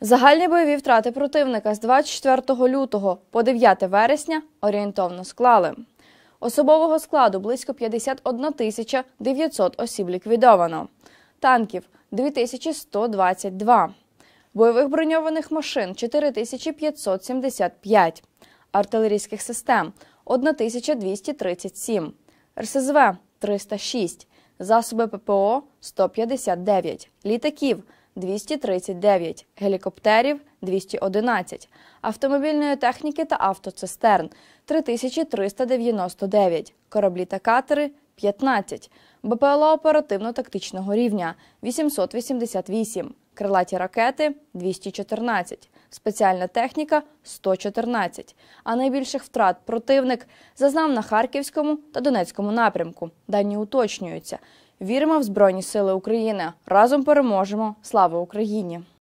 Загальні бойові втрати противника з 24 лютого по 9 вересня орієнтовно склали. Особового складу близько 51 тисяча 900 осіб ліквідовано, танків 2122, бойових броньованих машин 4575, артилерійських систем 1237, РСЗВ 306, засоби ППО 159, літаків – 239, гелікоптерів 211, автомобільної техніки та автоцистерн 3399, кораблі та катери 15, БПЛА оперативно-тактичного рівня 888, крилаті ракети 214, спеціальна техніка 114. А найбільших втрат противник зазнав на Харківському та Донецькому напрямку. Дані уточнюються. Віримо в Збройні Сили України. Разом переможемо. Слава Україні!